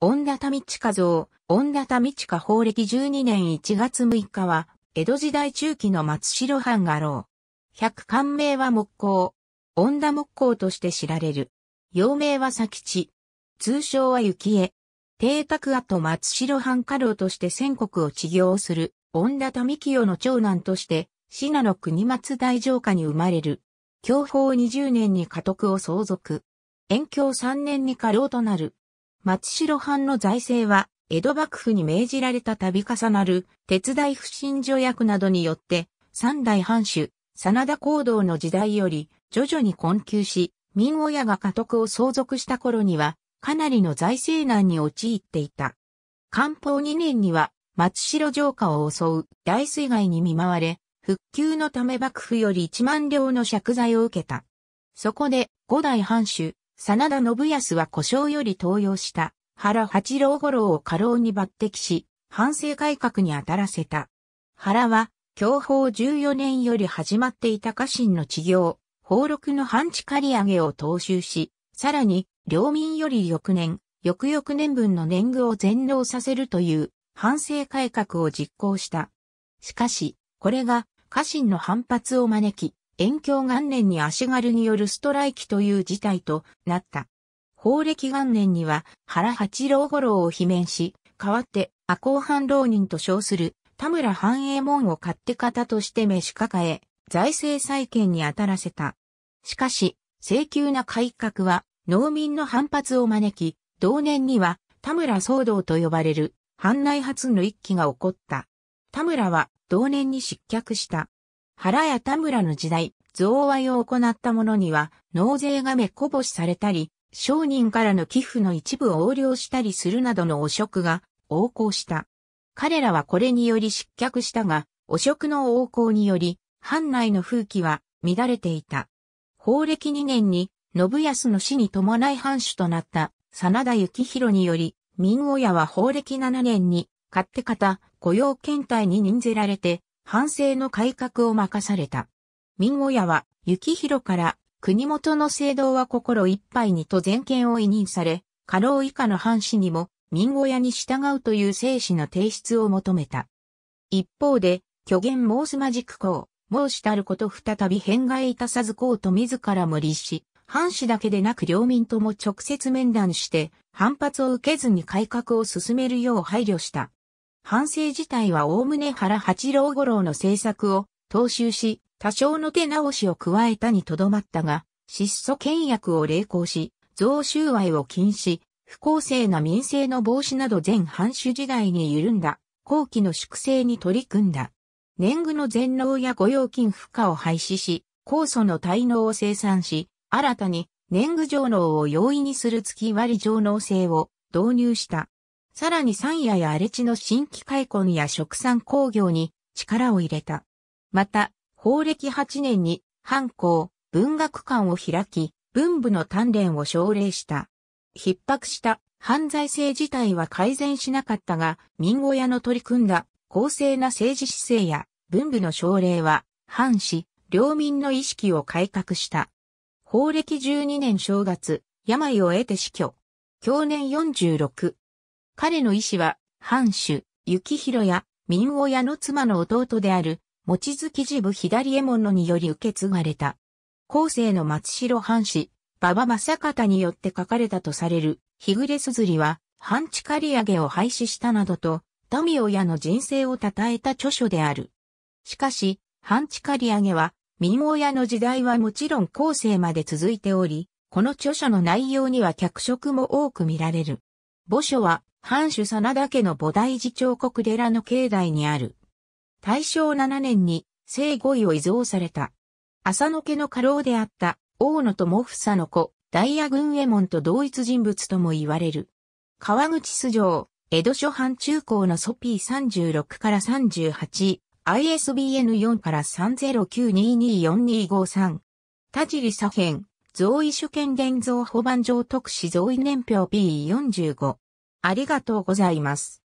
恩田民地下像、恩田民地下法暦12年1月6日は、江戸時代中期の松代藩画廊。百官名は木工。恩田木工として知られる。幼名は佐吉。通称は雪江。邸宅跡松代藩家老として戦国を治療する、恩田民清の長男として、信濃国松大城下に生まれる。享保20年に家督を相続。延享3年に家老となる。松代藩の財政は、江戸幕府に命じられた度重なる、鉄大不信条約などによって、三代藩主、真田行動の時代より、徐々に困窮し、民親が家督を相続した頃には、かなりの財政難に陥っていた。官報2年には、松代城下を襲う大水害に見舞われ、復旧のため幕府より1万両の借財を受けた。そこで、五代藩主、真田信康は故障より登用した原八郎五郎を過労に抜擢し、反省改革に当たらせた。原は、享保14年より始まっていた家臣の治療、放禄の半地借り上げを踏襲し、さらに、領民より翌年、翌々年分の年貢を全納させるという反省改革を実行した。しかし、これが家臣の反発を招き、延享元年に足軽によるストライキという事態となった。法暦元年には原八郎五郎を罷免し、代わって赤公藩浪人と称する田村藩栄門を勝手方として召し抱え、財政再建に当たらせた。しかし、請求な改革は農民の反発を招き、同年には田村騒動と呼ばれる藩内発の一揆が起こった。田村は同年に失脚した。原や田村の時代、贈賄を行った者には、納税が目こぼしされたり、商人からの寄付の一部を横領したりするなどの汚職が横行した。彼らはこれにより失脚したが、汚職の横行により、藩内の風紀は乱れていた。法暦2年に、信康の死に伴い藩主となった、真田幸宏により、民親は法暦7年に、勝手方、雇用検体に任ぜられて、藩政の改革を任された。民親は、幸広から国元の聖堂は心いっぱいにと全権を委任され、過労以下の藩士にも、民親に従うという生死の提出を求めた。一方で、虚言申すまじくこう、申したること再び変害いたさずこうと自らも立し、藩士だけでなく領民とも直接面談して、反発を受けずに改革を進めるよう配慮した。反省自体は概ね原八郎五郎の政策を踏襲し、多少の手直しを加えたにとどまったが、質素倹約を励行し、贈収賄を禁止、不公正な民政の防止など全藩主時代に緩んだ、後期の粛清に取り組んだ。年貢の全農や御用金負荷を廃止し、酵素の滞納を生産し、新たに年貢上納を容易にする月割上納制を導入した。さらに山野や荒れ地の新規開墾や植産工業に力を入れた。また、法暦8年に、藩校、文学館を開き、文部の鍛錬を奨励した。逼迫した犯罪性自体は改善しなかったが、民語屋の取り組んだ公正な政治姿勢や文部の奨励は、藩士、領民の意識を改革した。法暦12年正月、病を得て死去。去年46。彼の意志は、藩主、幸宏や、民親の妻の弟である、望月治部左衛門のにより受け継がれた。後世の松代藩士、馬場正方によって書かれたとされる、日暮れ硯は、半地刈り上げを廃止したなどと、民親の人生を称えた著書である。しかし、半地刈り上げは、民親の時代はもちろん後世まで続いており、この著書の内容には脚色も多く見られる。墓所は、藩主真田家の菩提寺彫刻寺の境内にある。大正7年に、聖5位を遺贈された。浅野家の家老であった、大野智房の子、大夜軍右衛門と同一人物とも言われる。川口素城、江戸初藩中高のソピー36から38、ISBN4 から3 0 9 2 2 4 2 5 3田尻左辺、贈位主権現像保番上特使贈位年表 B45。ありがとうございます。